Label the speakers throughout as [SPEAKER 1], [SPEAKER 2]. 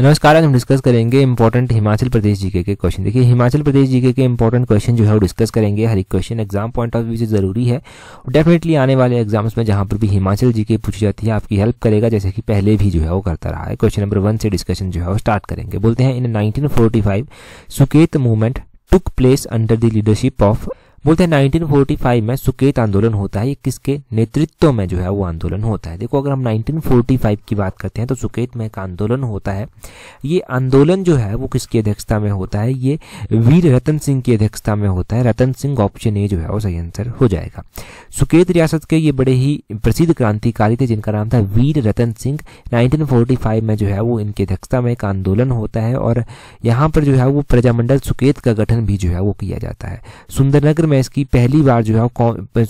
[SPEAKER 1] नमस्कार आज हम डिस्कस करेंगे इंपॉर्टेंट हिमाचल प्रदेश जीके के क्वेश्चन देखिए हिमाचल प्रदेश जीके के इंपॉर्टेंट क्वेश्चन जो है वो डिस्कस करेंगे हर एक question exam point of view से जरूरी है डेफिनेटली आने वाले एग्जाम्स में जहां पर भी हिमाचल जीके पूछी जाती है आपकी हेल्प करेगा जैसे कि पहले भी जो है वो करता रहा है क्वेश्चन नंबर वन से डिस्कशन जो है वो स्टार्ट करेंगे बोलते हैं in nineteen Suket movement took place under the leadership of बोलते हैं 1945 में सुकेत आंदोलन होता है ये किसके नेतृत्व में जो है वो आंदोलन होता है देखो अगर हम 1945 की बात करते हैं तो सुकेत में एक आंदोलन होता है ये आंदोलन जो है वो किसकी अध्यक्षता में होता है ये वीर रतन सिंह की अध्यक्षता में होता है रतन सिंह ऑप्शन ए जो है वो सही आंसर हो जाएगा सुकेत रियासत के ये बड़े ही प्रसिद्ध क्रांतिकारी थे जिनका नाम था वीर रतन सिंह फाइव में जो है वो इनकी अध्यक्षता में एक आंदोलन होता है और यहाँ पर जो है वो प्रजामंडल सुकेत का गठन भी जो है वो किया जाता है सुंदरनगर में इसकी पहली बार जो है वो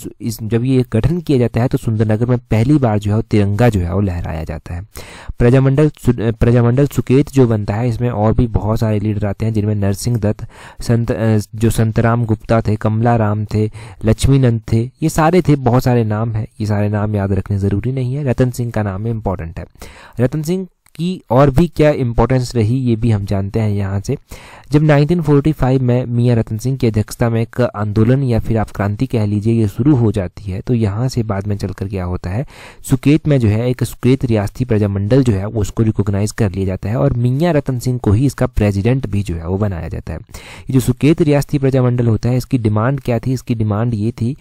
[SPEAKER 1] जब ये गठन किया जाता है तो सुंदरनगर में पहली बार जो है वो तिरंगा जो है वो लहराया जाता है प्रजामंडल प्रजामंडल सुकेत जो बनता है इसमें और भी बहुत सारे लीडर आते हैं जिनमें नरसिंह दत्त संत जो संतराम गुप्ता थे कमला राम थे लक्ष्मीनंद थे ये सारे थे बहुत सारे नाम है ये सारे नाम याद रखने ज़रूरी नहीं है रतन सिंह का नाम इंपॉर्टेंट है रतन सिंह की और भी क्या इम्पोर्टेंस रही ये भी हम जानते हैं यहाँ से जब 1945 में मियाँ रतन सिंह की अध्यक्षता में एक आंदोलन या फिर आप क्रांति कह लीजिए ये शुरू हो जाती है तो यहाँ से बाद में चलकर क्या होता है सुकेत में जो है एक सुकेत रियासती प्रजामंडल जो है उसको रिकोगनाइज कर लिया जाता है और मियाँ रतन सिंह को ही इसका प्रेजिडेंट भी जो है वो बनाया जाता है ये जो सुकेत रियासती प्रजामंडल होता है इसकी डिमांड क्या थी इसकी डिमांड ये थी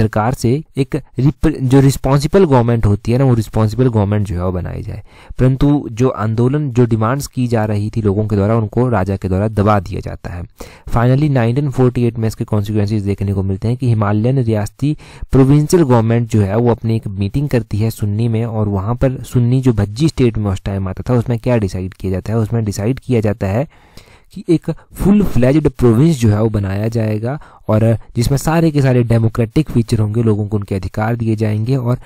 [SPEAKER 1] सरकार से एक जो रिस्पॉन्सिबल गवर्नमेंट होती है ना वो रिस्पॉन्सिबल गवर्नमेंट जो है वो बनाई जाए परंतु जो आंदोलन जो डिमांड्स की जा रही थी लोगों के द्वारा उनको राजा के द्वारा दबा दिया जाता है फाइनली 1948 में इसके कॉन्सिक्वेंसिस देखने को मिलते हैं कि हिमालयन रियासती प्रोविंशियल गवर्नमेंट जो है वो अपनी एक मीटिंग करती है सुन्नी में और वहाँ पर सुन्नी जो भज्जी स्टेट में उस टाइम आता था उसमें क्या डिसाइड किया जाता है उसमें डिसाइड किया जाता है कि एक फुल फ्लैज्ड प्रोविंस जो है वो बनाया जाएगा और जिसमें सारे के सारे डेमोक्रेटिक फीचर होंगे लोगों को उनके अधिकार दिए जाएंगे और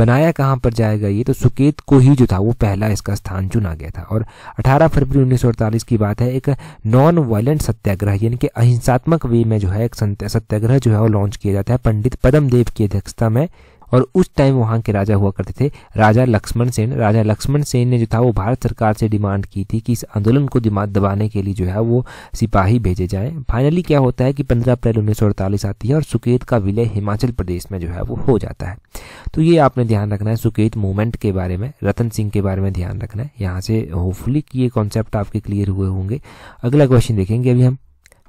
[SPEAKER 1] बनाया कहाँ पर जाएगा ये तो सुकेत को ही जो था वो पहला इसका स्थान चुना गया था और 18 फरवरी 1948 की बात है एक नॉन वायलेंट सत्याग्रह यानी कि अहिंसात्मक वे में जो है एक सत्याग्रह जो है वो लॉन्च किया जाता है पंडित पदम की अध्यक्षता में और उस टाइम वहां के राजा हुआ करते थे राजा लक्ष्मण सेन राजा लक्ष्मण सेन ने जो था वो भारत सरकार से डिमांड की थी कि इस आंदोलन को दिमाग दबाने के लिए जो है वो सिपाही भेजे जाए फाइनली क्या होता है कि पंद्रह अप्रैल उन्नीस आती है और सुकेत का विलय हिमाचल प्रदेश में जो है वो हो जाता है तो ये आपने ध्यान रखना है सुकेत मूवमेंट के बारे में रतन सिंह के बारे में ध्यान रखना है यहाँ से होपफुली ये कॉन्सेप्ट आपके क्लियर हुए होंगे अगला क्वेश्चन देखेंगे अभी हम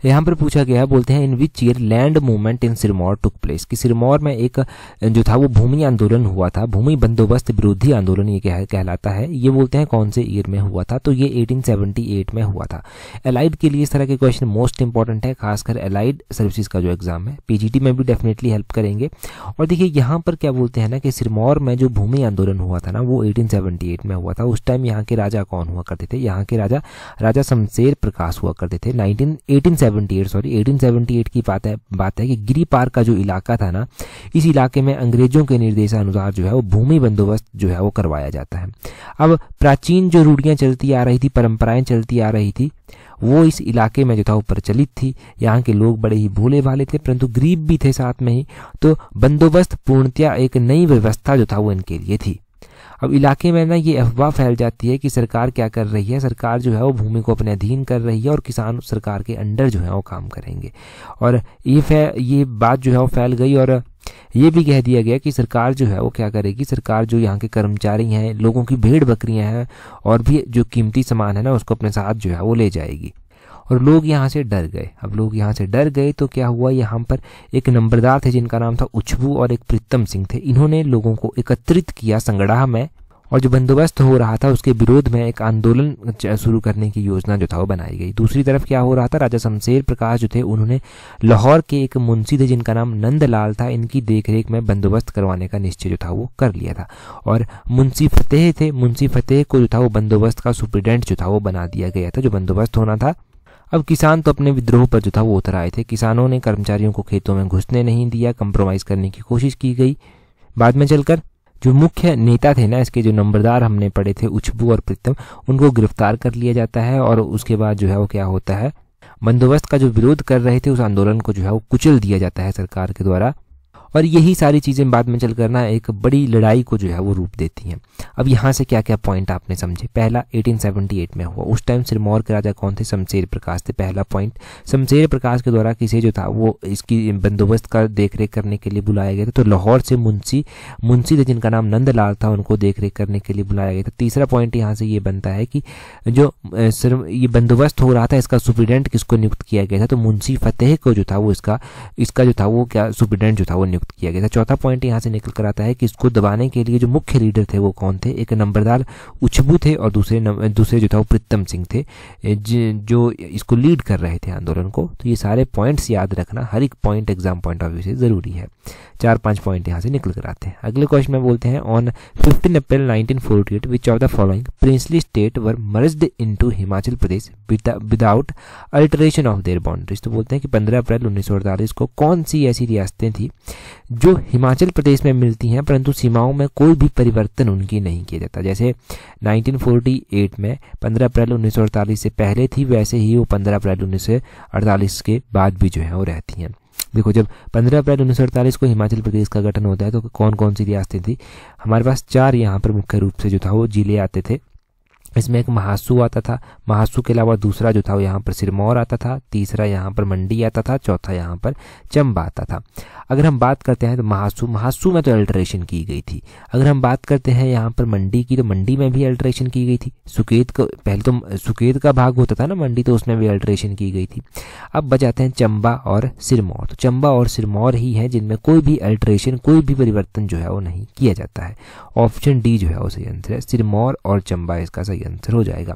[SPEAKER 1] यहाँ पर पूछा गया है बोलते हैं in which year land movement in Sirmaur took place कि सिरमौर में एक जो था वो भूमि आंदोलन हुआ था भूमि बंदोबस्त विरोधी आंदोलन ये कह, कहलाता है ये बोलते हैं कौन से ईयर में हुआ था तो ये 1878 में हुआ था एलाइड के लिए इस तरह के क्वेश्चन मोस्ट इंपॉर्टेंट है खासकर एलाइड सर्विसेज का जो एग्जाम है पीजीटी में भी डेफिनेटली हेल्प करेंगे और देखिए यहाँ पर क्या बोलते हैं ना कि सिरमौर में जो भूमि आंदोलन हुआ था ना वो एटीन में हुआ था उस टाइम यहाँ के राजा कौन हुआ करते थे यहाँ के राजा राजा शमशेर प्रकाश हुआ करते थे नाइनटीन 1878 सॉरी 1878 की बात है बात है कि गिरी पार्क का जो इलाका था ना इस इलाके में अंग्रेजों के निर्देशानुसार जो है वो भूमि बंदोबस्त जो है वो करवाया जाता है अब प्राचीन जो रूढ़ियाँ चलती आ रही थी परंपराएं चलती आ रही थी वो इस इलाके में जो था वो प्रचलित थी यहाँ के लोग बड़े ही भोले भाले थे परंतु गरीब भी थे साथ में ही तो बंदोबस्त पूर्णतया एक नई व्यवस्था जो था वो इनके लिए थी अब इलाके में ना ये अफवाह फैल जाती है कि सरकार क्या कर रही है सरकार जो है वो भूमि को अपने अधीन कर रही है और किसान सरकार के अंडर जो है वो काम करेंगे और ये ये बात जो है वो फैल गई और ये भी कह दिया गया कि सरकार जो है वो क्या करेगी सरकार जो यहाँ के कर्मचारी हैं लोगों की भेड़ बकरियां हैं और भी जो कीमती सामान है ना उसको अपने साथ जो है वो ले जाएगी और लोग यहाँ से डर गए अब लोग यहाँ से डर गए तो क्या हुआ यहाँ पर एक नंबरदार थे जिनका नाम था उछबू और एक प्रीतम सिंह थे इन्होंने लोगों को एकत्रित किया संगड़ाह में और जो बंदोबस्त हो रहा था उसके विरोध में एक आंदोलन शुरू करने की योजना जो था वो बनाई गई दूसरी तरफ क्या हो रहा था राजा शमशेर प्रकाश जो थे उन्होंने लाहौर के एक मुंशी थे जिनका नाम नंदलाल था इनकी देखरेख में बंदोबस्त करवाने का निश्चय जो था वो कर लिया था और मुंशी फतेह थे मुंशी फतेह को जो था वो बंदोबस्त का सुप्रिटेंडेंट जो था वो बना दिया गया था जो बंदोबस्त होना था अब किसान तो अपने विद्रोह पर जो था वो उतर आए थे किसानों ने कर्मचारियों को खेतों में घुसने नहीं दिया कंप्रोमाइज करने की कोशिश की गई बाद में चलकर जो मुख्य नेता थे ना इसके जो नंबरदार हमने पढ़े थे उछबू और प्रीतम उनको गिरफ्तार कर लिया जाता है और उसके बाद जो है वो क्या होता है बंदोबस्त का जो विरोध कर रहे थे उस आंदोलन को जो है वो कुचल दिया जाता है सरकार के द्वारा और यही सारी चीज़ें बाद में चल करना एक बड़ी लड़ाई को जो है वो रूप देती हैं अब यहाँ से क्या क्या पॉइंट आपने समझे पहला 1878 में हुआ उस टाइम सिरमौर के राजा कौन थे शमशेर प्रकाश थे पहला पॉइंट शमशेर प्रकाश के द्वारा किसे जो था वो इसकी बंदोबस्त का देख करने के लिए बुलाया गया था तो लाहौर से मुंशी मुंशी थे जिनका नाम नंदलाल था उनको देख करने के लिए बुलाया गया था तीसरा पॉइंट यहाँ से ये बनता है कि जो ये बंदोबस्त हो रहा था इसका सुप्रीडेंट किसको नियुक्त किया गया था तो मुंशी फतेह को जो था वो इसका इसका जो था वो क्या सुप्रीडेंट जो था वो नियुक्त प्राप्त किया गया था चौथा पॉइंट यहाँ से निकल कर आता है कि इसको दबाने के लिए जो मुख्य लीडर थे वो कौन थे एक नंबरदार उछबू थे और दूसरे नम, दूसरे जो था वो प्रीतम सिंह थे ज, जो इसको लीड कर रहे थे आंदोलन को तो ये सारे पॉइंट्स याद रखना हर एक point exam point of view से ज़रूरी है चार पाँच पॉइंट यहाँ से निकल कर आते हैं अगले क्वेश्चन में बोलते हैं on fifteen April nineteen forty eight which of the following princely state were merged to Himachal Pradesh without alteration of their boundaries तो बोलते हैं कि पंद्रह अप्रैल उन्नीस को कौन सी ऐसी रियासतें थी जो हिमाचल प्रदेश में मिलती हैं परंतु सीमाओं में कोई भी परिवर्तन उनकी नहीं किया जाता जैसे 1948 में 15 अप्रैल 1948 से पहले थी वैसे ही वो 15 अप्रैल 1948 के बाद भी जो है वो रहती हैं देखो जब 15 अप्रैल 1948 को हिमाचल प्रदेश का गठन होता है तो कौन कौन सी रियासतें थी हमारे पास चार यहाँ पर मुख्य रूप से जो था वो जिले आते थे इसमें एक महासू आता था महासू के अलावा दूसरा जो था वो यहाँ पर सिरमौर आता था तीसरा यहाँ पर मंडी आता था चौथा यहाँ पर चंबा आता था अगर हम बात करते हैं तो महासू महासू में तो अल्ट्रेशन की गई थी अगर हम बात करते हैं यहाँ पर मंडी की तो मंडी में भी अल्ट्रेशन की गई थी सुकेत का पहले तो सुकेत का भाग होता था ना मंडी तो उसमें भी अल्ट्रेशन की गई थी अब बचाते हैं चंबा और सिरमौर तो चंबा और सिरमौर ही है जिनमें कोई भी अल्ट्रेशन कोई भी परिवर्तन जो है वो नहीं किया जाता है ऑप्शन डी जो है वो सही आंसर है सिरमौर और चंबा इसका सही सही आंसर हो जाएगा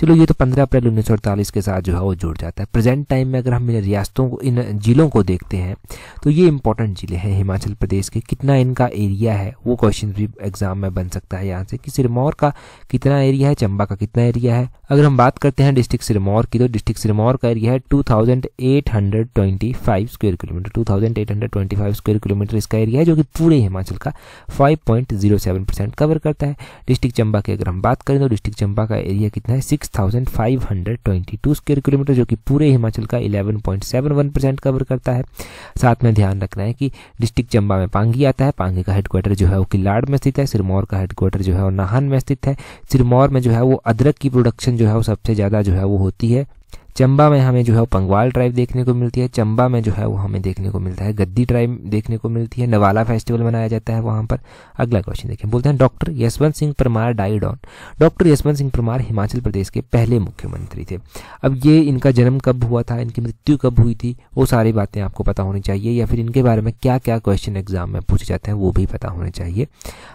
[SPEAKER 1] चलो ये तो पंद्रह अप्रैल उन्नीस के साथ जो है वो जुड़ जाता है प्रेजेंट टाइम में अगर हम इन रियासतों को इन जिलों को देखते हैं तो ये इंपॉर्टेंट जिले हैं हिमाचल प्रदेश के कितना इनका एरिया है वो क्वेश्चन भी एग्जाम में बन सकता है यहाँ से कि सिरमौर का कितना एरिया है चंबा का कितना एरिया है अगर हम बात करते हैं डिस्ट्रिक्ट सिरमौर की तो डिस्ट्रिक्ट सिरमौर का एरिया है two square kilometre two square kilometre इसका एरिया है जो कि पूरे हिमाचल का फाइव कवर करता है डिस्ट्रिक्ट चंबा की अगर हम बात करें तो डिस्ट्रिक्ट जम्पा का एरिया कितना है six thousand five hundred twenty two kilometre जो कि पूरे हिमाचल का eleven point seven one percent cover करता है साथ में ध्यान रखना है कि डिस्ट्रिक्ट चंबा में पांगी आता है पांगी का हेडक्वार्टर जो है वो किलाड़ में स्थित है सिरमौर का हेडक्वार्टर जो है वो नाहन में स्थित है सिरमौर में जो है वो अदरक की प्रोडक्शन जो है वो सबसे ज़्यादा जो है वो होती है चंबा में हमें जो है पंगवाल ट्राइब देखने को मिलती है चंबा में जो है वो हमें देखने को मिलता है गद्दी ट्राइब देखने को मिलती है नवाला फेस्टिवल मनाया जाता है वहाँ पर अगला क्वेश्चन देखें बोलते हैं doctor Yashwant Singh Parmar died on doctor Yashwant Singh Parmar Himachal Pradesh के पहले मुख्यमंत्री थे अब ये इनका जन्म कब हुआ था इनकी मृत्यु कब हुई थी वो सारी बातें आपको पता होनी चाहिए या फिर इनके बारे में क्या क्या क्वेश्चन एग्जाम में पूछे जाते हैं वो भी पता होने चाहिए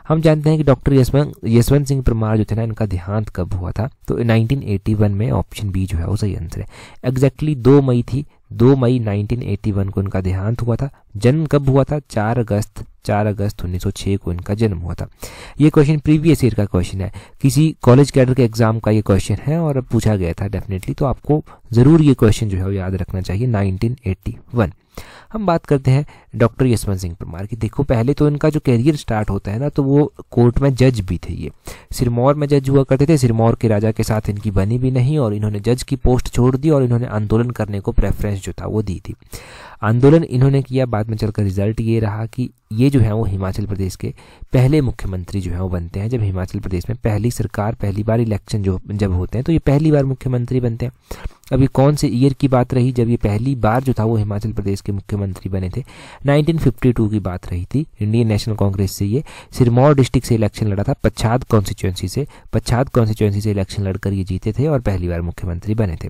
[SPEAKER 1] हम जानते हैं कि डॉक्टर यशवंत सिंह परमार जो थे ना इनका देहांत कब हुआ था तो नाइनटीन में ऑप्शन बी जो है वो सही आंसर है एग्जैक्टली दो मई थी दो मई 1981 को इनका देहांत हुआ था जन्म कब हुआ था चार अगस्त चार अगस्त 1906 को इनका जन्म हुआ था ये क्वेश्चन प्रीवियस ईयर का क्वेश्चन है किसी कॉलेज कैडर के एग्जाम का ये क्वेश्चन है और पूछा गया था डेफिनेटली तो आपको जरूर ये क्वेश्चन जो है वो याद रखना चाहिए 1981 हम बात करते हैं डॉक्टर यशवंत सिंह परमार की देखो पहले तो इनका जो करियर स्टार्ट होता है ना तो वो कोर्ट में जज भी थे ये सिरमौर में जज हुआ करते थे सिरमौर के राजा के साथ इनकी बनी भी नहीं और इन्होंने जज की पोस्ट छोड़ दी और इन्होंने आंदोलन करने को प्रेफरेंस जो था वो दी थी आंदोलन इन्होंने किया बाद में चलकर रिजल्ट ये रहा कि ये जो है वो हिमाचल प्रदेश के पहले मुख्यमंत्री जो है वो बनते हैं जब हिमाचल प्रदेश में पहली सरकार पहली बार इलेक्शन जो जब होते हैं तो ये पहली बार मुख्यमंत्री बनते हैं अभी कौन से ईयर की बात रही जब ये पहली बार जो था वो हिमाचल प्रदेश के मुख्यमंत्री बने थे 1952 की बात रही थी इंडियन नेशनल कांग्रेस से ये सिरमौर डिस्ट्रिक्ट से इलेक्शन लड़ा था पच्छाद कॉन्स्टिट्यूंसी से पच्छाद कॉन्स्टिट्यूंसी से इलेक्शन लड़कर ये जीते थे और पहली बार मुख्यमंत्री बने थे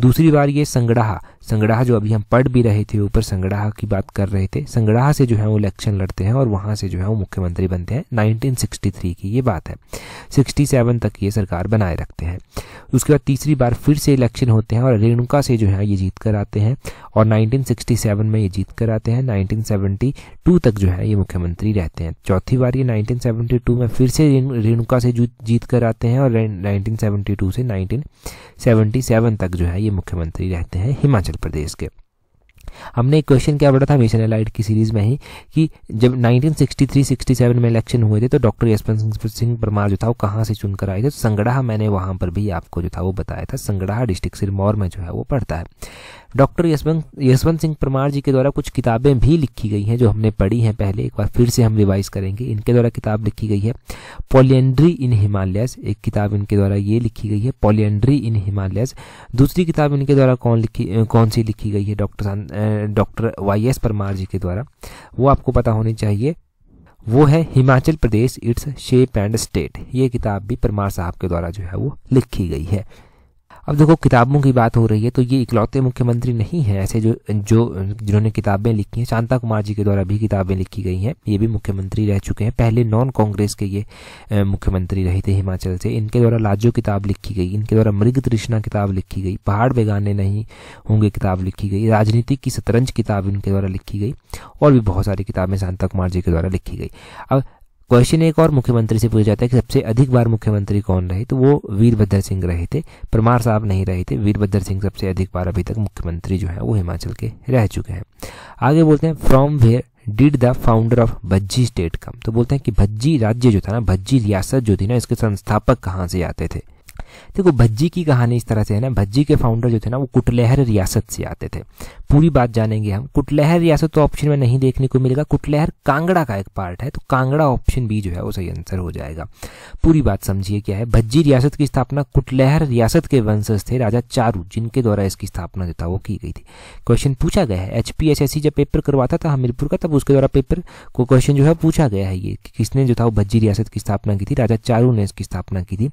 [SPEAKER 1] दूसरी बार ये संगड़ाहा संगड़ाहा जो अभी हम पढ़ भी रहे थे ऊपर संगड़ाहा की बात कर रहे थे संगड़ाहा से जो है वो इलेक्शन लड़ते हैं और वहाँ से जो है वो मुख्यमंत्री बनते हैं थ्री की ये बात है सेवन तक ये सरकार बनाए रखते हैं उसके बाद तीसरी बार फिर से इलेक्शन होते आते हैं और रेणुका से जो है ये जीत कर आते हैं और 1967 में ये जीत कर आते हैं 1972 तक जो है ये मुख्यमंत्री रहते हैं चौथी बार ये 1972 में फिर से रेणुका से जीत कर आते हैं और 1972 से 1977 तक जो है ये मुख्यमंत्री रहते हैं हिमाचल प्रदेश के हमने एक क्वेश्चन क्या पढ़ा था मिशन एलाइड की सीरीज में ही कि जब 1963-67 में इलेक्शन हुए थे तो डॉक्टर यशवंत सिंह परमार जो था वो कहाँ से चुनकर आए थे तो संगड़ाह मैंने वहाँ पर भी आपको जो था वो बताया था संगड़ाहा डिस्ट्रिक्ट सिरमौर में जो है वो पड़ता है डॉक्टर यशवंत यशवंत सिंह परमार जी के द्वारा कुछ किताबें भी लिखी गई हैं जो हमने पढ़ी हैं पहले एक बार फिर से हम रिवाइज करेंगे इनके द्वारा किताब लिखी गई है पोलियंड्री इन हिमालयस एक किताब इनके द्वारा ये लिखी गई है पोलियंड्री इन हिमालयस दूसरी किताब इनके द्वारा कौन लिखी कौन सी लिखी गई है doctor doctor Y S Parmar ji के द्वारा वो आपको पता होनी चाहिए वो है Himachal Pradesh its shape and state ये किताब भी परमार साहब के द्वारा जो है वो लिखी गई है अब देखो किताबों की बात हो रही है तो ये इकलौते मुख्यमंत्री नहीं है ऐसे जो जो जिन्होंने किताबें लिखी हैं शांता कुमार जी के द्वारा भी किताबें लिखी गई हैं ये भी मुख्यमंत्री रह चुके हैं पहले नॉन कांग्रेस के ये मुख्यमंत्री रहे थे हिमाचल से इनके द्वारा लाजो किताब लिखी गई इनके द्वारा मृग तृष्णा किताब लिखी गई पहाड़ बेगाने नहीं होंगे किताब लिखी गई राजनीति की शतरंज किताब इनके द्वारा लिखी गई और भी बहुत सारी किताबें शांता कुमार जी के द्वारा लिखी गई अब क्वेश्चन एक और मुख्यमंत्री से पूछा जाता है कि सबसे अधिक बार मुख्यमंत्री कौन रहे तो वो वीरभद्र सिंह रहे थे परमार साहब नहीं रहे थे वीरभद्र सिंह सबसे अधिक बार अभी तक मुख्यमंत्री जो है वो हिमाचल के रह चुके हैं आगे बोलते हैं from where did the founder of Bhajji state come तो बोलते हैं कि भज्जी राज्य जो था ना भज्जी रियासत जो थी ना इसके संस्थापक कहाँ से आते थे देखो भज्जी की कहानी इस तरह से है ना भज्जी के फाउंडर जो थे ना वो कुटलहर रियासत से आते थे पूरी बात जानेंगे हम कुटलहर रियासत तो ऑप्शन में नहीं देखने को मिलेगा कुटलहर कांगड़ा का एक पार्ट है तो कांगड़ा ऑप्शन बी जो है वो सही आंसर हो जाएगा पूरी बात समझिए क्या है भज्जी रियासत की स्थापना कुटलहर रियासत के वंशज थे राजा चारू जिनके द्वारा इसकी स्थापना जो था वो की गई थी क्वेश्चन पूछा गया है एच जब पेपर करवाता था हमीरपुर का तब उसके द्वारा पेपर को क्वेश्चन जो है पूछा गया है ये कि किसने जो था वो भज्जी रियासत की स्थापना की थी राजा चारू ने इसकी स्थापना की थी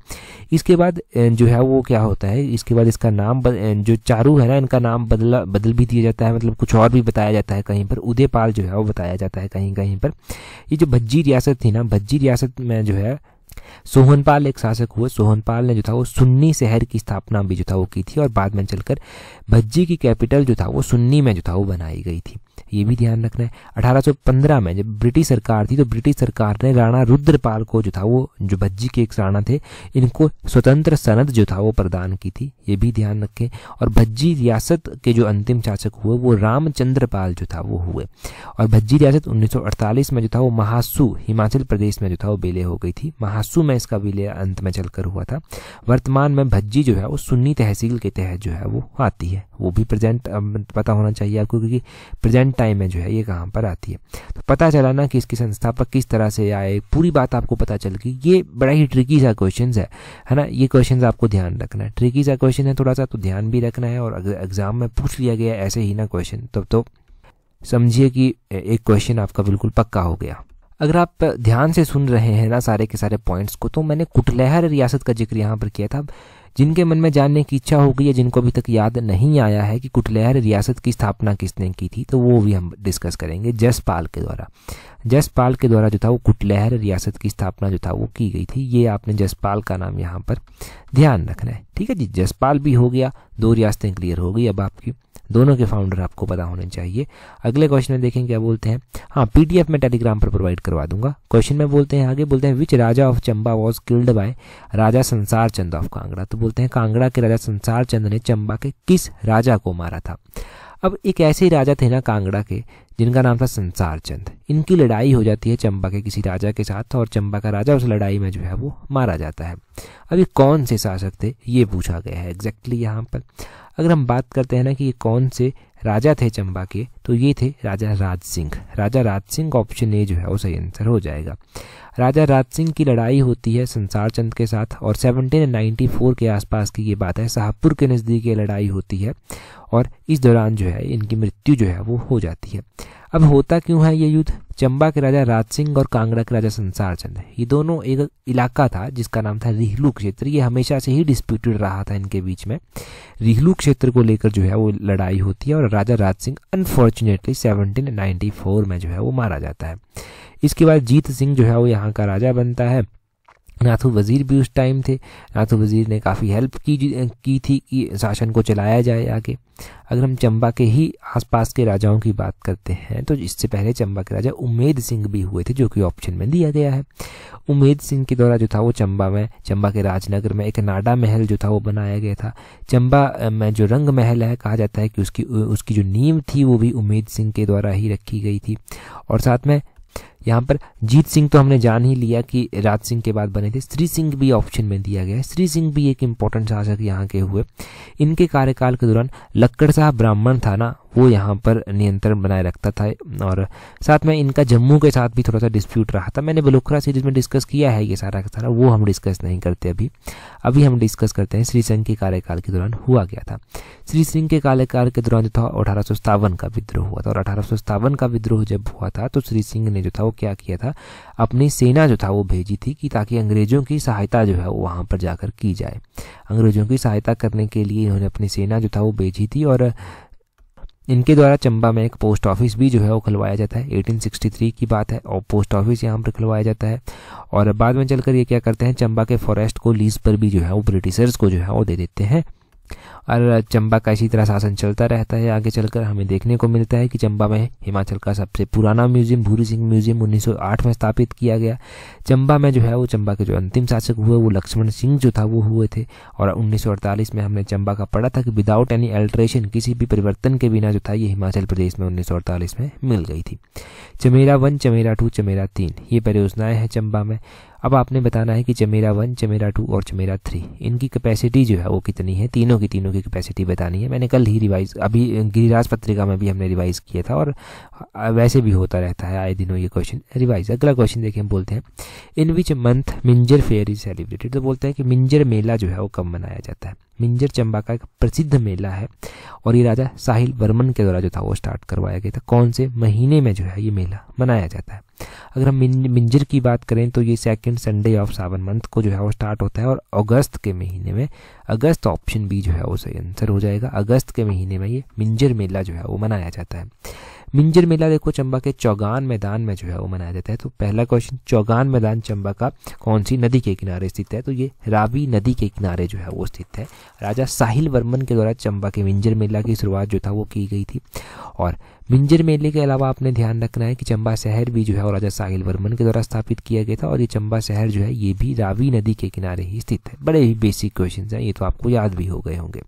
[SPEAKER 1] इसके बाद जो है वो क्या होता है इसके बाद इसका नाम जो चारू है ना इनका नाम बदला बदल भी दिया जाता है मतलब कुछ और भी बताया जाता है कहीं पर उदयपाल जो है वो बताया जाता है कहीं कहीं पर ये जो भज्जी रियासत थी ना भज्जी रियासत में जो है सोहनपाल एक शासक हुए सोहनपाल ने जो था वो सुन्नी शहर की स्थापना भी जो था वो की थी और बाद में चलकर भज्जी की कैपिटल जो था वो सुन्नी में जो था वो बनाई गई थी ये भी ध्यान रखना है 1815 में जब ब्रिटिश सरकार थी तो ब्रिटिश सरकार ने राणा रुद्रपाल को जो था वो जो भज्जी के एक राणा थे इनको स्वतंत्र सनद जो था वो प्रदान की थी ये भी ध्यान रखें और भज्जी रियासत के जो अंतिम शासक हुए वो रामचंद्रपाल जो था वो हुए और भज्जी रियासत 1948 में जो था वो महासू हिमाचल प्रदेश में जो था वो विलय हो गई थी महासू में इसका विलय अंत में चलकर हुआ था वर्तमान में भज्जी जो है वो सुन्नी तहसील के तहत जो है वो आती है वो भी प्रेजेंट पता होना चाहिए आपको क्योंकि प्रेजेंट एंड टाइम में जो है ये कहाँ पर आती है तो पता चला ना कि इसके संस्थापक किस तरह से आए पूरी बात आपको पता चल गई ये बड़ा ही ट्रिकी सा क्वेश्चन है है ना ये क्वेश्चन आपको ध्यान रखना है ट्रिकी सा क्वेश्चन है थोड़ा सा तो ध्यान भी रखना है और एग्जाम में पूछ लिया गया ऐसे ही ना क्वेश्चन तब तो, तो समझिए कि एक क्वेश्चन आपका बिल्कुल पक्का हो गया अगर आप ध्यान से सुन रहे हैं ना सारे के सारे पॉइंट्स को तो मैंने कुटलहर रियासत का जिक्र यहाँ पर किया था जिनके मन में जानने की इच्छा होगी या जिनको अभी तक याद नहीं आया है कि कुटलैहर रियासत की स्थापना किसने की थी तो वो भी हम डिस्कस करेंगे जसपाल के द्वारा जसपाल के द्वारा जो था वो कुटलैहर रियासत की स्थापना जो था वो की गई थी ये आपने जसपाल का नाम यहाँ पर ध्यान रखना है ठीक है जी जसपाल भी हो गया दो रियासतें क्लियर हो गई अब आपकी दोनों के फाउंडर आपको पता होने चाहिए अगले क्वेश्चन में देखें क्या बोलते हैं हाँ पीडीएफ में टेलीग्राम पर प्रोवाइड करवा दूंगा क्वेश्चन में बोलते हैं आगे बोलते हैं which raja of Chamba was killed by raja Sansar Chand of Kangra तो बोलते हैं कांगड़ा के राजा संसार चंद ने चंबा के किस राजा को मारा था अब एक ऐसे ही राजा थे ना कांगड़ा के जिनका नाम था संसार चंद इनकी लड़ाई हो जाती है चंबा के किसी राजा के साथ और चंबा का राजा उस लड़ाई में जो है वो मारा जाता है अभी कौन से शासक थे ये पूछा गया है एग्जैक्टली यहाँ पर अगर हम बात करते हैं ना कि ये कौन से राजा थे चंबा के तो ये थे राजा राज सिंह राजा राज सिंह ऑप्शन ए जो है वो सही आंसर हो जाएगा राजा राज सिंह की लड़ाई होती है संसार चंद के साथ और 1794 के आसपास की ये बात है शाहपुर के नज़दीक ये लड़ाई होती है और इस दौरान जो है इनकी मृत्यु जो है वो हो जाती है अब होता क्यों है ये युद्ध चंबा के राजा राज सिंह और कांगड़ा के राजा संसार चंद ये दोनों एक इलाका था जिसका नाम था रिहलू क्षेत्र ये हमेशा से ही डिस्प्यूटेड रहा था इनके बीच में रिहलू क्षेत्र को लेकर जो है वो लड़ाई होती है और राजा राज सिंह अनफॉर्चुनेटली 1794 में जो है वो मारा जाता है इसके बाद जीत सिंह जो है वो यहाँ का राजा बनता है नाथू वज़ीर भी उस टाइम थे नाथू वज़ीर ने काफ़ी हेल्प की की थी कि शासन को चलाया जाए आगे अगर हम चंबा के ही आसपास के राजाओं की बात करते हैं तो इससे पहले चंबा के राजा उमेद सिंह भी हुए थे जो कि ऑप्शन में दिया गया है उमेद सिंह के द्वारा जो था वो चंबा में चंबा के राजनगर में एक नाडा महल जो था वो बनाया गया था चंबा में जो रंग महल है कहा जाता है कि उसकी उसकी जो नींव थी वो भी उमेद सिंह के द्वारा ही रखी गई थी और साथ में यहाँ पर जीत सिंह तो हमने जान ही लिया कि राज सिंह के बाद बने थे श्री सिंह भी ऑप्शन में दिया गया है श्री सिंह भी एक इम्पोर्टेंट शासक यहाँ के हुए इनके कार्यकाल के दौरान लक्कड़ साहब ब्राह्मण था ना वो यहाँ पर नियंत्रण बनाए रखता था और साथ में इनका जम्मू के साथ भी थोड़ा सा डिस्प्यूट रहा था मैंने बलुखरा सीरीज में डिस्कस किया है ये सारा का सारा वो हम डिस्कस नहीं करते अभी अभी हम डिस्कस करते हैं श्री सिंह के कार्यकाल के दौरान हुआ गया था श्री सिंह के कार्यकाल के दौरान जो था अठारह का विद्रोह हुआ था और अठारह का विद्रोह जब हुआ था तो श्री सिंह ने जो था वो क्या किया था अपनी सेना जो था वो भेजी थी कि ताकि अंग्रेजों की सहायता जो है वो वहाँ पर जाकर की जाए अंग्रेजों की सहायता करने के लिए इन्होंने अपनी सेना जो था वो भेजी थी और इनके द्वारा चंबा में एक पोस्ट ऑफिस भी जो है वो खुलवाया जाता है 1863 की बात है और पोस्ट ऑफिस यहाँ पर खुलवाया जाता है और बाद में चलकर ये क्या करते हैं चंबा के फॉरेस्ट को लीज पर भी जो है वो ब्रिटिशर्स को जो है वो दे देते हैं और चंबा का इसी तरह शासन चलता रहता है आगे चलकर हमें देखने को मिलता है कि चंबा में हिमाचल का सबसे पुराना म्यूजियम भूरी सिंह म्यूजियम 1908 में स्थापित किया गया चंबा में जो है वो चंबा के जो अंतिम शासक हुए वो लक्ष्मण सिंह जो था वो हुए थे और 1948 में हमने चंबा का पढ़ा था कि विदाउट एनी अल्ट्रेशन किसी भी परिवर्तन के बिना जो था ये हिमाचल प्रदेश में उन्नीस में मिल गई थी चमेरा वन चमेरा टू चमेरा तीन ये परियोजनाएँ हैं चंबा में अब आपने बताना है कि चमेरा वन चमेरा टू और चमेरा थ्री इनकी कैपेसिटी जो है वो कितनी है तीनों की तीनों की कैपेसिटी बतानी है मैंने कल ही रिवाइज अभी गिरिराज पत्रिका में भी हमने रिवाइज किया था और वैसे भी होता रहता है आए दिनों ये क्वेश्चन रिवाइज अगला क्वेश्चन देखिए हम बोलते हैं in which month Minjar fair is celebrated तो बोलते हैं कि मिंजर मेला जो है वो कब मनाया जाता है मिंजर चंबा का एक प्रसिद्ध मेला है और ये राजा साहिल वर्मन के द्वारा जो था वो स्टार्ट करवाया गया था कौन से महीने में जो है ये मेला मनाया जाता है अगर हम मिंजर की बात करें तो ये second Sunday of Sawan month को जो है वो स्टार्ट होता है और अगस्त के महीने में अगस्त ऑप्शन बी जो है वो सही आंसर हो जाएगा अगस्त के महीने में ये मिंजर मेला जो है वो मनाया जाता है मिंजर मेला देखो चंबा के चौगान मैदान में जो है वो मनाया जाता है तो पहला क्वेश्चन चौगान मैदान चंबा का कौन सी नदी के किनारे स्थित है तो ये रावी नदी के किनारे जो है वो स्थित है राजा साहिल वर्मन के द्वारा चंबा के मिंजर मेला की शुरुआत जो था वो की गई थी और मिंजर मेले के अलावा आपने ध्यान रखना है कि चंबा शहर भी जो है राजा साहिल वर्मन के द्वारा स्थापित किया गया था और ये चंबा शहर जो है ये भी रावी नदी के किनारे ही स्थित है बड़े ही बेसिक क्वेश्चन हैं ये तो आपको याद भी हो गए होंगे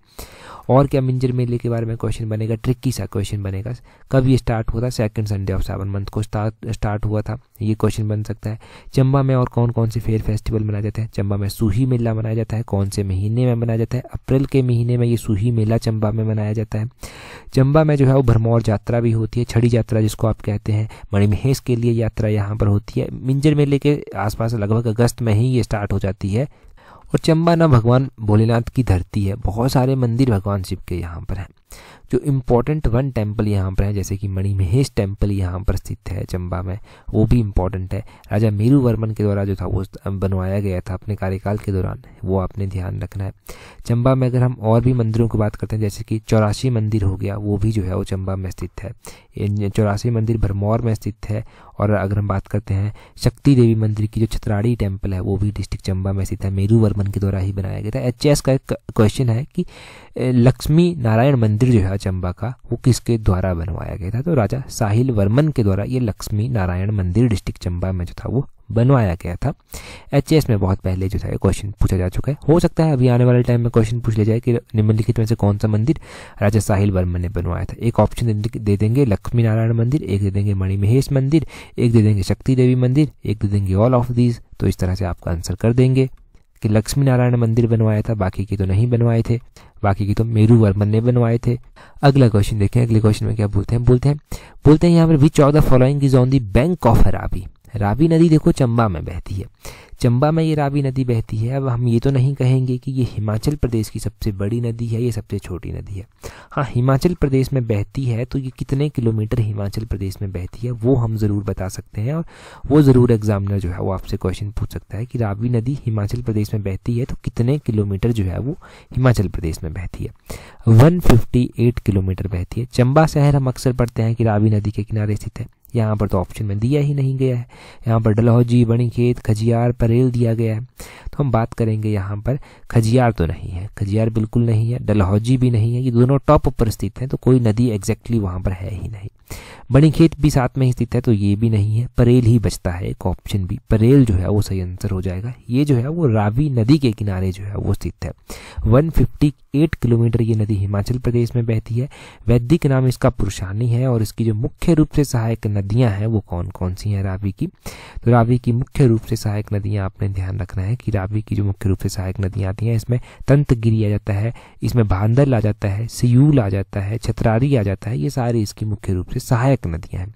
[SPEAKER 1] और क्या मिंजर मेले के बारे में क्वेश्चन बनेगा ट्रिक्की सा क्वेश्चन बनेगा कब ये स्टार्ट हुआ था second Sunday of Sawan month को स्टार्ट स्टार्ट हुआ था ये क्वेश्चन बन सकता है चंबा में और कौन कौन से फेयर फेस्टिवल मनाए जाते हैं चंबा में सूही मेला मनाया जाता है कौन से महीने में मनाया जाता है अप्रैल के महीने में ये सूही मेला चंबा में मनाया जाता है चंबा में जो है वो भरमौर यात्रा भी होती है छड़ी यात्रा जिसको आप कहते हैं मणिमहेश के लिए यात्रा यहाँ पर होती है मिंजर मेले के आसपास लगभग अगस्त में ही ये स्टार्ट हो जाती है और चंबा ना भगवान भोलेनाथ की धरती है बहुत सारे मंदिर भगवान शिव के यहाँ पर हैं जो इम्पोर्टेंट वन टेम्पल यहाँ पर है जैसे कि मणि महेश टेम्पल यहाँ पर स्थित है चंबा में वो भी इम्पोर्टेंट है राजा मेरू वर्मन के द्वारा जो था वो बनवाया गया था अपने कार्यकाल के दौरान वो आपने ध्यान रखना है चंबा में अगर हम और भी मंदिरों की बात करते हैं जैसे कि चौरासी मंदिर हो गया वो भी जो है वो चंबा में स्थित है चौरासी मंदिर भरमौर में स्थित है और अगर हम बात करते हैं शक्ति देवी मंदिर की जो छतराड़ी टेम्पल है वो भी डिस्ट्रिक्ट चंबा में स्थित है मेरू वर्मन के द्वारा ही बनाया गया था एच का एक क्वेश्चन है कि लक्ष्मी नारायण मंदिर जो है चंबा का वो किसके द्वारा बनवाया गया था तो राजा साहिल वर्मन के द्वारा ये लक्ष्मी नारायण मंदिर डिस्ट्रिक्ट चंबा में जो था वो बनवाया गया था एच में बहुत पहले जो था क्वेश्चन पूछा जा चुका है हो सकता है अभी आने वाले टाइम में क्वेश्चन पूछ लिया जाए कि निम्नलिखित में से कौन सा मंदिर राजा साहिल वर्मन ने बनवाया था एक ऑप्शन दे देंगे लक्ष्मी नारायण मंदिर एक दे देंगे मणिमहेश मंदिर एक दे देंगे शक्ति देवी मंदिर एक दे देंगे ऑल ऑफ दीज तो इस तरह से आपका आंसर कर देंगे कि लक्ष्मी नारायण मंदिर बनवाया था बाकी के तो नहीं बनवाए थे बाकी की तो मेरू वर्मन ने बनवाए थे अगला क्वेश्चन देखें अगले क्वेश्चन में क्या बोलते हैं बोलते हैं बोलते हैं यहाँ पर भी चौदह following is on the bank of हराबी रावी नदी देखो चंबा में बहती है चंबा में ये रावी नदी बहती है अब हम ये तो नहीं कहेंगे कि ये हिमाचल प्रदेश की सबसे बड़ी नदी है ये सबसे छोटी नदी है हाँ हिमाचल प्रदेश में बहती है तो ये कितने किलोमीटर हिमाचल प्रदेश में बहती है वो हम ज़रूर बता सकते हैं और वो ज़रूर एग्जामिनर जो है वो आपसे क्वेश्चन पूछ सकता है कि रावी नदी हिमाचल प्रदेश में बहती है तो कितने किलोमीटर जो है वो हिमाचल प्रदेश में बहती है वन किलोमीटर बहती है चंबा शहर हम अक्सर पढ़ते हैं कि रावी नदी के किनारे स्थित है यहाँ पर तो ऑप्शन में दिया ही नहीं गया है यहाँ पर डलहौजी खेत खजियार परेल दिया गया है तो हम बात करेंगे यहाँ पर खजियार तो नहीं है खजियार बिल्कुल नहीं है डलहौजी भी नहीं है ये दोनों टॉप पर स्थित हैं तो कोई नदी एग्जैक्टली वहाँ पर है ही नहीं खेत भी साथ में ही स्थित है तो ये भी नहीं है परेल ही बचता है एक ऑप्शन भी परेल जो है वो सही आंसर हो जाएगा ये जो है वो रावी नदी के किनारे जो है वो स्थित है 158 किलोमीटर ये नदी हिमाचल प्रदेश में बहती है वैदिक नाम इसका पुरुषानी है और इसकी जो मुख्य रूप से सहायक नदियां हैं वो कौन कौन सी हैं रावी की तो रावी की मुख्य रूप से सहायक नदियां आपने ध्यान रखना है कि रावी की जो मुख्य रूप से सहायक नदियां आती हैं इसमें तंतगिरी आ जाता है इसमें भांदल आ जाता है सियूल आ जाता है छतरारी आ जाता है ये सारी इसकी मुख्य रूप से सहायक नदियां हैं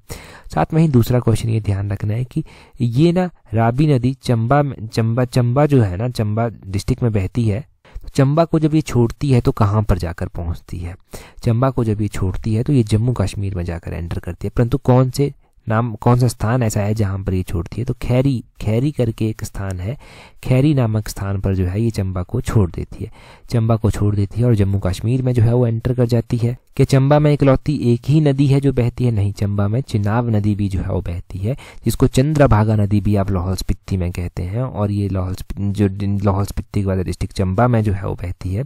[SPEAKER 1] साथ में ही दूसरा क्वेश्चन ये ध्यान रखना है कि ये ना राबी नदी चंबा चंबा चंबा जो है ना चंबा डिस्ट्रिक्ट में बहती है तो चंबा को जब ये छोड़ती है तो कहाँ पर जाकर पहुँचती है चंबा को जब ये छोड़ती है तो ये जम्मू कश्मीर में जाकर एंटर करती है परंतु कौन से नाम कौन सा स्थान ऐसा है जहाँ पर ये छोड़ती है तो खैरी खैरी करके एक स्थान है खैरी नामक स्थान पर जो है ये चंबा को छोड़ देती है चंबा को छोड़ देती है और जम्मू कश्मीर में जो है वो एंटर कर जाती है कि चंबा में इकलौती एक ही नदी है जो बहती है नहीं चंबा में चिनाब नदी भी जो है वो बहती है जिसको चंद्रभागा नदी भी आप लाहौल स्पित्ती में कहते हैं और ये लाहौल जो लाहौल स्पित्ती के बाद डिस्ट्रिक्ट चंबा में जो है वो बहती है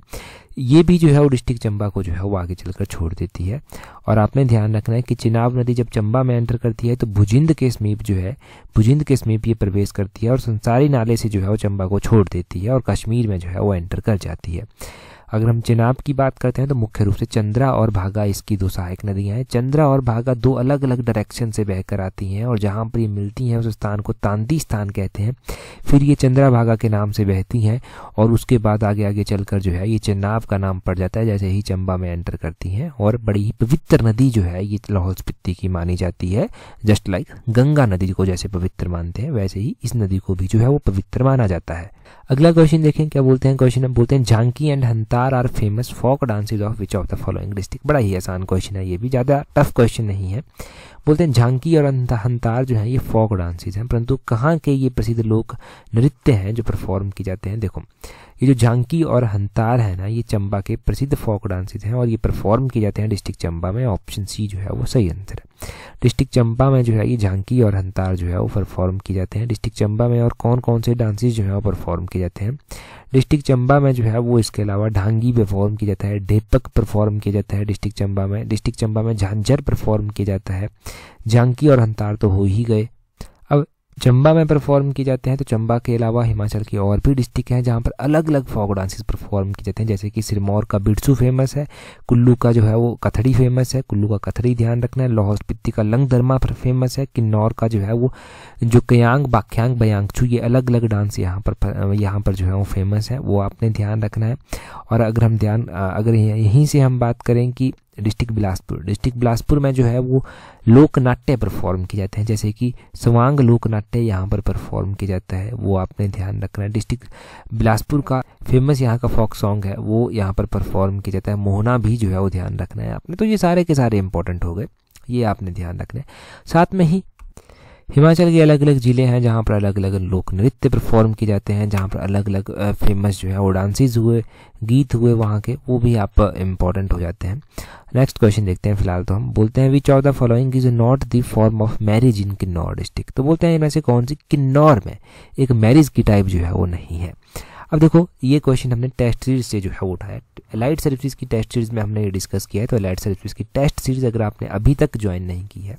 [SPEAKER 1] ये भी जो है वो डिस्ट्रिक्ट चंबा को जो है वो आगे चलकर छोड़ देती है और आपने ध्यान रखना है कि चिनाब नदी जब चंबा में एंटर करती है तो भुजिंद के समीप जो है भुजिंद के समीप ये प्रवेश करती है और संसारी नाले से जो है वो चंबा को छोड़ देती है और कश्मीर में जो है वो एंटर कर जाती है अगर हम चिनाब की बात करते हैं तो मुख्य रूप से चंद्रा और भागा इसकी दो सहायक नदियां हैं चंद्रा और भागा दो अलग अलग डायरेक्शन से बहकर आती हैं और जहां पर ये मिलती हैं उस स्थान को तांदी स्थान कहते हैं फिर ये चंद्रा भागा के नाम से बहती हैं और उसके बाद आगे आगे चलकर जो है ये चिनाब का नाम पड़ जाता है जैसे ही चंबा में एंटर करती हैं और बड़ी ही पवित्र नदी जो है ये लाहौल स्पिति की मानी जाती है जस्ट लाइक गंगा नदी को जैसे पवित्र मानते हैं वैसे ही इस नदी को भी जो है वो पवित्र माना जाता है अगला क्वेश्चन देखें क्या बोलते हैं क्वेश्चन हम बोलते हैं Jhanki and Hanta Star are famous folk dances of which of the following district? बड़ा ही आसान क्वेश्चन है ये भी ज़्यादा टफ क्वेश्चन नहीं है बोलते हैं झांकी और हंतार जो है ये फोक डांसेज हैं परंतु कहाँ के ये प्रसिद्ध लोक नृत्य हैं जो परफॉर्म किए जाते हैं देखो ये जो झांकी और हंतार है ना ये चंबा के प्रसिद्ध फोक डांसेज हैं और ये परफॉर्म किए जाते हैं डिस्ट्रिक्ट चंबा में ऑप्शन सी जो है वो सही आंसर है डिस्ट्रिक्ट चंबा में जो है ये झांकी और हंतार जो है वो परफॉर्म किए जाते हैं डिस्ट्रिक्ट चंबा में और कौन कौन से डांसेज जो है वो परफॉर्म किए जाते हैं डिस्ट्रिक्ट चंबा में जो है वो इसके अलावा ढांगी परफॉर्म किया जाता है ढेपक परफॉर्म किया जाता है डिस्ट्रिक्ट चंबा में डिस्ट्रिक्ट चंबा में झांझर परफॉर्म किया जाता है झांकी और हंतार तो हो ही गए चंबा में परफॉर्म किए जाते हैं तो चंबा के अलावा हिमाचल के और भी डिस्ट्रिक्ट हैं जहाँ पर अलग अलग फोक डांसेस परफॉर्म किए जाते हैं जैसे कि सिरमौर का बिरसू फेमस है कुल्लू का जो है वो कथड़ी फेमस है कुल्लू का कथड़ी ध्यान रखना है लाहौल स्पीति का लंग धर्मा पर फेमस है किन्नौर का जो है वो जो कयांग बाख्यांग बयांगचू ये अलग अलग डांस यहाँ पर यहाँ पर जो है वो फेमस है वो आपने ध्यान रखना है और अगर हम ध्यान अगर यहीं से हम बात करें कि डिस्ट्रिक्ट बिलासपुर डिस्ट्रिक्ट बिलासपुर में जो है वो लोक नाट्य परफॉर्म किए जाते हैं जैसे कि स्वांग लोक नाट्य यहाँ पर परफॉर्म किया जाता है वो आपने ध्यान रखना है डिस्ट्रिक्ट बिलासपुर का फेमस यहाँ का फोक सॉन्ग है वो यहाँ पर परफॉर्म किया जाता है मोहना भी जो है वो ध्यान रखना है आपने तो ये सारे के सारे इंपॉर्टेंट हो गए ये आपने ध्यान रखना है साथ में ही हिमाचल के अलग अलग ज़िले हैं जहाँ पर अलग अलग लोक नृत्य परफॉर्म किए जाते हैं जहाँ पर अलग अलग फेमस जो है वो डांसेज हुए गीत हुए वहाँ के वो भी आप इम्पॉर्टेंट हो जाते हैं नेक्स्ट क्वेश्चन देखते हैं फिलहाल तो हम बोलते हैं which of the following is not the form of marriage in Kinnaur district तो बोलते हैं इनमें से कौन सी किन्नौर में एक मैरिज की टाइप जो है वो नहीं है अब देखो ये क्वेश्चन हमने टेस्ट सीरीज से जो है वो उठाया लाइट सर्विस की टेस्ट सीरीज में हमने ये डिस्कस किया है तो लाइट सर्विस की टेस्ट सीरीज अगर आपने अभी तक ज्वाइन नहीं की है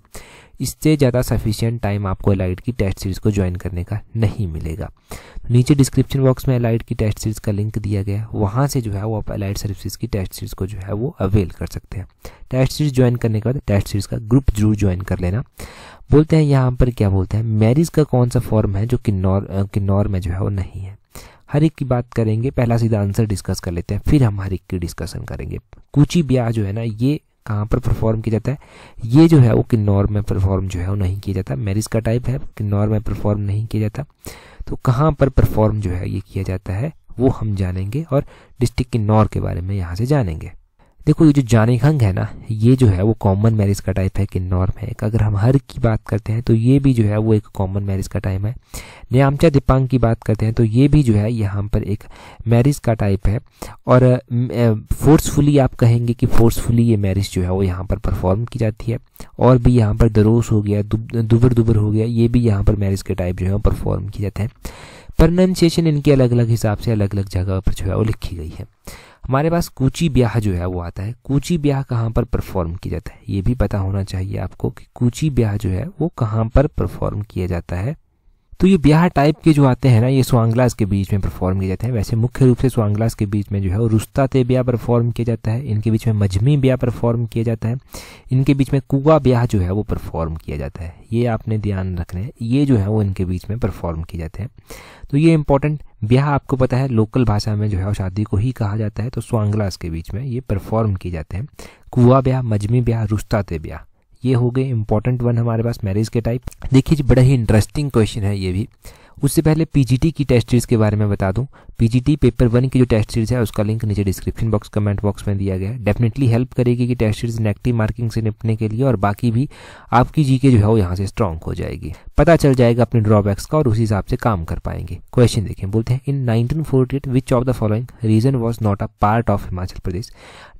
[SPEAKER 1] इससे ज़्यादा सफिशियंट टाइम आपको एलाइड की टेस्ट सीरीज़ को ज्वाइन करने का नहीं मिलेगा नीचे डिस्क्रिप्शन बॉक्स में एलाइड की टेस्ट सीरीज़ का लिंक दिया गया है वहाँ से जो है वो आप एलाइड सर्विसेज की टेस्ट सीरीज़ को जो है वो अवेल कर सकते हैं टेस्ट सीरीज़ ज्वाइन करने के बाद टेस्ट सीरीज़ का ग्रुप जरूर ज्वाइन कर लेना बोलते हैं यहाँ पर क्या बोलते हैं मैरिज का कौन सा फॉर्म है जो किन्नौर किन्नौर में जो है वो नहीं है हर एक की बात करेंगे पहला सीधा आंसर डिस्कस कर लेते हैं फिर हम हर एक की डिस्कशन करेंगे कुची ब्याह जो है ना ये कहाँ पर परफॉर्म किया जाता है ये जो है वो किन्नौर में परफॉर्म जो है वो नहीं किया जाता मैरिज का टाइप है किन्नौर में परफॉर्म नहीं किया जाता तो कहाँ पर परफॉर्म जो है ये किया जाता है वो हम जानेंगे और डिस्ट्रिक्ट किन्नौर के बारे में यहाँ से जानेंगे देखो ये जो जाने खंग है ना ये जो है वो कॉमन मैरिज का टाइप है कि नॉर्म है अगर हम हर की बात करते हैं तो ये भी जो है वो एक कॉमन मैरिज का टाइम है न्यामचा दिपांग की बात करते हैं तो ये भी जो है यहाँ पर एक मैरिज का टाइप है और फोर्सफुली आप कहेंगे कि फोर्सफुली ये मैरिज जो है वो यहाँ पर परफॉर्म की जाती है और भी यहाँ पर दरोस हो गया दुबर दुबर हो गया ये भी यहाँ पर मैरिज के टाइप जो है परफॉर्म किया जाते हैं प्रनाउंसिएशन इनके अलग अलग हिसाब से अलग अलग जगह पर जो है वो लिखी गई है हमारे पास कूची ब्याह जो है वो आता है कूची ब्याह कहाँ पर परफॉर्म किया जाता है ये भी पता होना चाहिए आपको कि कूची ब्याह जो है वो कहाँ पर परफॉर्म किया जाता है तो ये ब्याह टाइप के जो आते हैं ना ये स्वांगलास के बीच में परफॉर्म किए जाते हैं वैसे मुख्य रूप से स्वांगलास के बीच में जो है रुस्ता ते ब्याह परफॉर्म किया जाता है इनके बीच में मजमी ब्याह परफॉर्म किया जाता है इनके बीच में कुआ ब्याह जो है वो परफॉर्म किया जाता है ये आपने ध्यान रखना है ये जो है वो इनके बीच में परफॉर्म किए जाते हैं तो ये इंपॉर्टेंट ब्याह आपको पता है लोकल भाषा में जो है शादी को ही कहा जाता है तो स्वांगलास के बीच में ये परफॉर्म किए जाते हैं कुआ ब्याह मजमी ब्याह रुस्ता ब्याह ये हो गए इंपॉर्टेंट वन हमारे पास मैरिज के टाइप देखिए जी बड़ा ही इंटरेस्टिंग क्वेश्चन है ये भी उससे पहले पीजीटी की टेस्ट सीरीज के बारे में बता दूं पीजीटी पेपर वन की जो टेस्ट सीरीज है उसका लिंक नीचे डिस्क्रिप्शन बॉक्स कमेंट बॉक्स में दिया गया है डेफिनेटली हेल्प करेगी कि टेस्ट सीरीज नेगेटिव मार्किंग से निपटने के लिए और बाकी भी आपकी जीके जो है वो यहाँ से स्ट्रांग हो जाएगी पता चल जाएगा अपने ड्रॉबैक्स का और उसी हिसाब से काम कर पाएंगे क्वेश्चन देखें बोलते हैं in 1948 which of the following region was not a part of Himachal Pradesh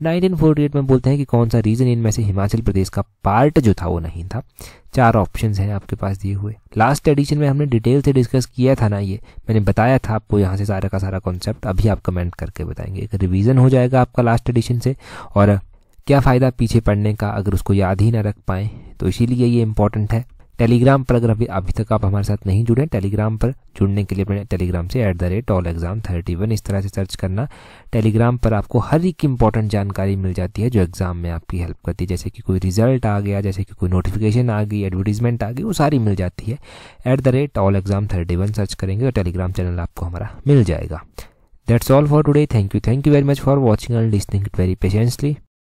[SPEAKER 1] 1948 में बोलते हैं कि कौन सा रीजन इनमें से हिमाचल प्रदेश का पार्ट जो था वो नहीं था चार ऑप्शन हैं आपके पास दिए हुए लास्ट एडिशन में हमने डिटेल से डिस्कस किया था ना ये मैंने बताया था आपको यहाँ से सारा का सारा कॉन्सेप्ट अभी आप कमेंट करके बताएंगे एक रिविजन हो जाएगा आपका लास्ट एडिशन से और क्या फ़ायदा पीछे पढ़ने का अगर उसको याद ही ना रख पाएँ तो इसीलिए ये इम्पॉर्टेंट है टेलीग्राम पर अगर अभी अभी तक आप हमारे साथ नहीं जुड़े टेलीग्राम पर जुड़ने के लिए अपने टेलीग्राम से at the rate all exam thirty one इस तरह से सर्च करना टेलीग्राम पर आपको हर एक इंपॉर्टेंट जानकारी मिल जाती है जो एग्ज़ाम में आपकी हेल्प करती है जैसे कि कोई रिजल्ट आ गया जैसे कि कोई नोटिफिकेशन आ गई एडवर्टीजमेंट आ गई वो सारी मिल जाती है at the rate all exam thirty one search करेंगे और टेलीग्राम चैनल आपको हमारा मिल जाएगा that's all for today thank you thank you very much for watching and listening it very patiently